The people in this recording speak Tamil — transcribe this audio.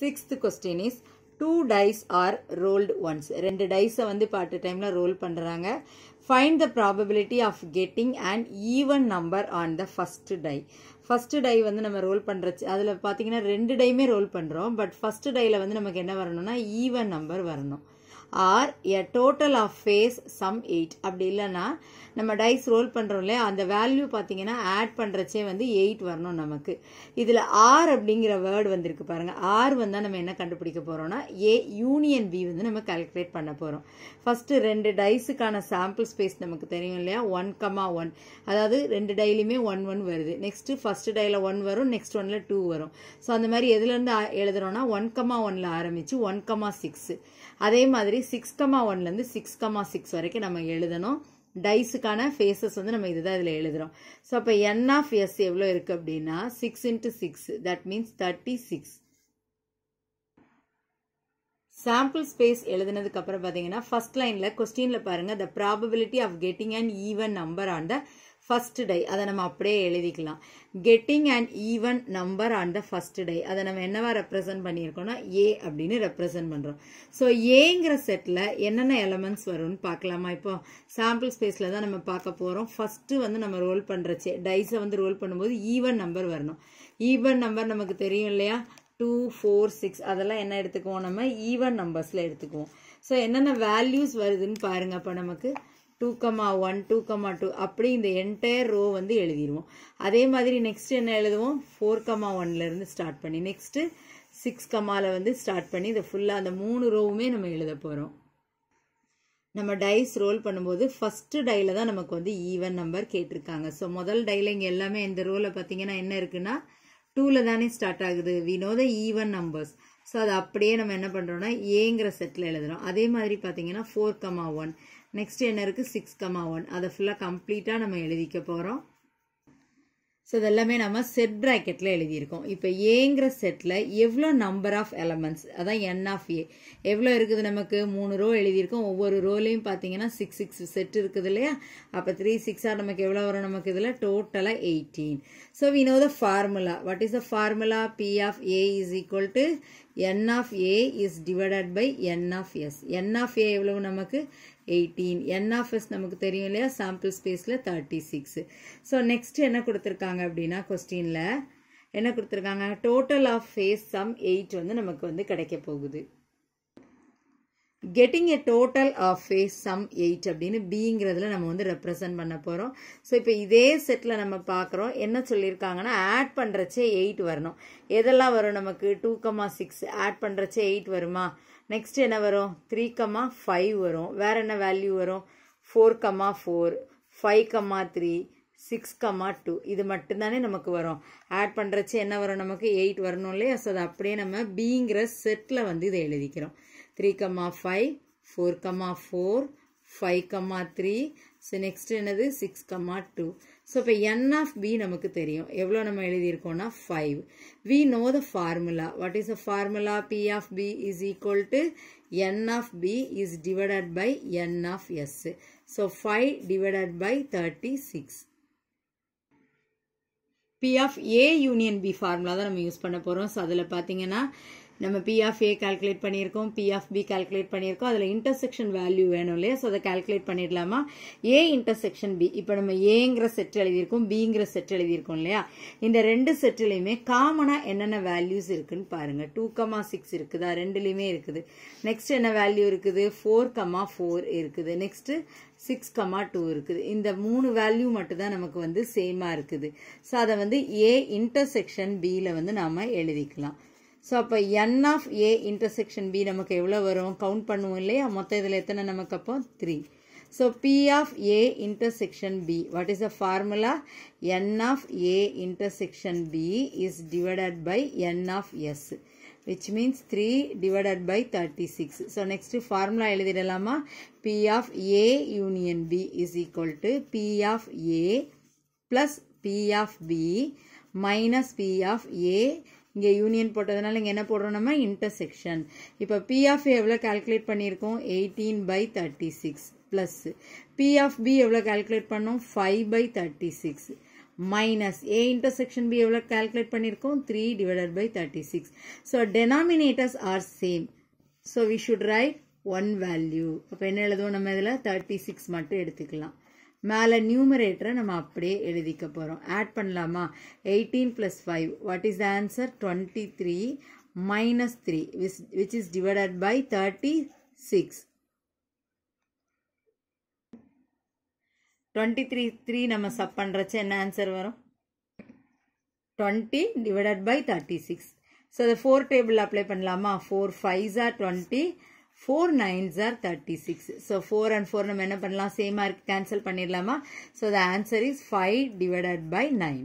sixth question is two dice are rolled once ரெண்டு டைஸை வந்து இப்போ டைமில் ரோல் பண்ணுறாங்க find the probability of getting an even number on the first die first die வந்து நம்ம ரோல் பண்ணுறச்சு அதில் பார்த்தீங்கன்னா ரெண்டு டைமே ரோல் பண்ணுறோம் பட் ஃபஸ்ட்டு டையில் வந்து நமக்கு என்ன வரணும்னா ஈவன் நம்பர் வரணும் or a total of face sum eight அப்படி இல்லைன்னா நம்ம டைஸ் ரோல் பண்ணுறோம் இல்லையா அந்த வேல்யூ பார்த்தீங்கன்னா ஆட் பண்ணுறச்சே வந்து எயிட் வரணும் நமக்கு இதில் ஆர் அப்படிங்கிற வேர்டு வந்திருக்கு பாருங்கள் ஆர் வந்தால் நம்ம என்ன கண்டுபிடிக்க போகிறோம்னா ஏ யூனியன் பி வந்து நம்ம கால்குலேட் பண்ண போகிறோம் ஃபஸ்ட்டு ரெண்டு டைஸுக்கான சாம்பிள் ஸ்பேஸ் நமக்கு தெரியும் இல்லையா ஒன் கமா ஒன் அதாவது ரெண்டு டைலையுமே ஒன் ஒன் வருது நெக்ஸ்ட்டு ஃபஸ்ட்டு டைல ஒன் வரும் நெக்ஸ்ட் ஒனில் டூ வரும் ஸோ அந்த மாதிரி எதுலேருந்து எழுதுறோம்னா ஒன் கமா ஒனில் ஆரம்பித்து ஒன் கமா சிக்ஸு அதே மாதிரி மாதிரி சிக்ஸ் கமா ஒன்லேருந்து சிக்ஸ் கமா சிக்ஸ் வரைக்கும் நம்ம எழுதணும் டைஸுக்கான ஃபேஸஸ் வந்து நம்ம இதுதான் இதில் எழுதுகிறோம் ஸோ அப்போ என் ஆஃப் எஸ் எவ்வளோ இருக்குது அப்படின்னா six into six that means thirty six sample space எழுதுனதுக்கப்புறம் பார்த்தீங்கன்னா ஃபர்ஸ்ட் லைனில் கொஸ்டினில் பாருங்கள் the probability of getting an even number on the first die அதை நம்ம அப்படியே எழுதிக்கலாம் getting an even number on the first die அதை நம்ம என்னவா ரெப்ரசன்ட் பண்ணியிருக்கோம்னா ஏ அப்படின்னு ரெப்ரசென்ட் பண்ணுறோம் ஸோ ஏங்கிற செட்டில் என்னென்ன எலமெண்ட்ஸ் வரும்னு பார்க்கலாமா இப்போ சாம்பிள் ஸ்பேஸில் தான் நம்ம பார்க்க போகிறோம் ஃபஸ்ட்டு வந்து நம்ம ரோல் பண்ணுறச்சே டைஸை வந்து ரோல் பண்ணும்போது ஈவன் நம்பர் வரணும் ஈவன் நம்பர் நமக்கு தெரியும் இல்லையா டூ ஃபோர் சிக்ஸ் அதெல்லாம் என்ன எடுத்துக்குவோம் நம்ம ஈவன் நம்பர்ஸில் எடுத்துக்குவோம் ஸோ என்னென்ன வேல்யூஸ் வருதுன்னு பாருங்க அப்போ நமக்கு two comma one two comma two அப்படி இந்த என்டையர் ரோ வந்து எழுதிடுவோம் அதே மாதிரி நெக்ஸ்ட் என்ன எழுதுவோம் ஃபோர் கமா ஒன்லேருந்து ஸ்டார்ட் பண்ணி நெக்ஸ்ட்டு சிக்ஸ் கமாவில் வந்து ஸ்டார்ட் பண்ணி இதை ஃபுல்லாக அந்த மூணு ரோவுமே நம்ம எழுத போகிறோம் நம்ம டைஸ் ரோல் பண்ணும்போது ஃபஸ்ட்டு டையில் தான் நமக்கு வந்து ஈவன் நம்பர் கேட்டிருக்காங்க ஸோ முதல் டையில் இங்கே எல்லாமே இந்த ரோவில் பார்த்தீங்கன்னா என்ன இருக்குன்னா டூவில் தானே ஸ்டார்ட் ஆகுது we the even numbers so அதை அப்படியே நம்ம என்ன பண்ணுறோன்னா ஏங்கிற செட்டில் எழுதுகிறோம் அதே மாதிரி பார்த்தீங்கன்னா ஃபோர் கமா ஒன் நெக்ஸ்ட் என்ன இருக்குது சிக்ஸ் கமா ஒன் அதை ஃபுல்லாக கம்ப்ளீட்டாக நம்ம எழுதிக்க போகிறோம் ஸோ இதெல்லாமே நம்ம செட் ப்ராக்கெட்டில் எழுதியிருக்கோம் இப்போ ஏங்கிற செட்டில் எவ்வளோ நம்பர் ஆஃப் எலமெண்ட்ஸ் அதான் என் ஆஃப் ஏ எவ்வளோ இருக்குது நமக்கு மூணு ரோ எழுதியிருக்கோம் ஒவ்வொரு ரோலையும் பார்த்தீங்கன்னா சிக்ஸ் சிக்ஸ் செட் இருக்குது இல்லையா அப்போ த்ரீ சிக்ஸாக நமக்கு எவ்வளோ வரும் நமக்கு இதில் டோட்டலாக eighteen so we know the formula what is the formula P of A is equal to N of A is divided by N of S N of A எவ்வளவு நமக்கு எயிட்டீன் n ஆஃப் எஸ் நமக்கு தெரியும் இல்லையா சாம்பிள் ஸ்பேஸில் தேர்ட்டி next ஸோ நெக்ஸ்ட் என்ன கொடுத்துருக்காங்க அப்படின்னா questionல என்ன கொடுத்துருக்காங்க total of face sum eight வந்து நமக்கு வந்து கடைக்கப் போகுது getting a total of face sum eight அப்படின்னு பிங்கிறதுல நம்ம வந்து represent பண்ண போகிறோம் ஸோ இப்போ இதே செட்டில் நம்ம பார்க்குறோம் என்ன சொல்லியிருக்காங்கன்னா ஆட் பண்ணுறச்சே எயிட் வரணும் எதெல்லாம் வரும் நமக்கு டூ கமா சிக்ஸ் ஆட் பண்ணுறச்சே எயிட் வருமா நெக்ஸ்ட் என்ன வரும் த்ரீ கமா ஃபைவ் வரும் வேறு என்ன வேல்யூ வரும் four comma four five comma three six comma two இது மட்டும்தானே நமக்கு வரும் ஆட் பண்ணுறச்சு என்ன வரும் நமக்கு எயிட் வரணும் இல்லையா ஸோ அப்படியே நம்ம பிங்கிற செட்டில் வந்து இதை எழுதிக்கிறோம் three comma five four comma four five comma three so next என்னது சிக்ஸ் கம்மா டூ ஸோ இப்போ என் ஆஃப் பி நமக்கு தெரியும் எவ்வளோ நம்ம எழுதியிருக்கோம்னா five we know the formula what is a formula P of B is equal to N of B is divided by N of S so five divided by thirty six P of A union B formula தான் நம்ம யூஸ் பண்ண போகிறோம் ஸோ அதில் பார்த்தீங்கன்னா நம்ம ஆஃப் ஏ கால்குலேட் பண்ணியிருக்கோம் பிஎஃப் பி கால்குலேட் பண்ணியிருக்கோம் அதில் இன்டர்செக்ஷன் வேல்யூ வேணும் இல்லையா ஸோ அதை கால்குலேட் பண்ணிடலாமா ஏ இன்டர்செக்ஷன் பி இப்போ நம்ம ஏங்கிற செட் எழுதியிருக்கோம் பிங்கிற செட் எழுதியிருக்கோம் இல்லையா இந்த ரெண்டு செட்லையுமே காமனாக என்னென்ன வேல்யூஸ் இருக்குன்னு பாருங்கள் டூ கமா சிக்ஸ் இருக்குதா ரெண்டுலேயுமே இருக்குது நெக்ஸ்ட் என்ன வேல்யூ இருக்குது ஃபோர் கமா ஃபோர் இருக்குது நெக்ஸ்ட்டு சிக்ஸ் கமா டூ இருக்குது இந்த மூணு வேல்யூ மட்டும்தான் நமக்கு வந்து சேமாக இருக்குது ஸோ அதை வந்து ஏ இன்டர்செக்ஷன் பியில் வந்து நாம் எழுதிக்கலாம் ஸோ அப்போ N of A intersection B நமக்கு எவ்வளோ வரும் கவுண்ட் பண்ணுவோம் இல்லையா மொத்தம் இதில் எத்தனை நமக்கு அப்போ three so P of A intersection B what is the formula N of A intersection B is divided by N of S means three divided by thirty six so next formula எழுதிடலாமா P of A union B is equal to P of A plus P of B minus P of A இங்கே யூனியன் போட்டதுனால இங்கே என்ன போடுறோம் நம்ம இன்டர்செக்ஷன் இப்போ பி ஆஃப் எவ்வளோ கால்குலேட் பண்ணியிருக்கோம் eighteen by thirty six plus P of B எவ்வளோ கால்குலேட் பண்ணோம் five by thirty six minus A intersection B எவ்வளோ கால்குலேட் பண்ணியிருக்கோம் three divided by thirty six so denominators are same so we should write one value அப்போ என்ன எழுதுவோம் நம்ம இதில் தேர்ட்டி சிக்ஸ் மட்டும் எடுத்துக்கலாம் மேலே நியூமரேட்டரை நம்ம அப்படியே எழுதிக்க போகிறோம் ஆட் பண்ணலாமா eighteen plus five what is the answer twenty three minus three which which is divided by thirty six twenty three three நம்ம சப் பண்ணுறச்சு என்ன ஆன்சர் வரும் twenty divided by thirty six so அதை ஃபோர் டேபிள் அப்ளை பண்ணலாமா four fives are twenty four nines are thirty six so four and four நம்ம என்ன பண்ணலாம் சேமாக இருக்குது கேன்சல் பண்ணிடலாமா so the answer is five divided by nine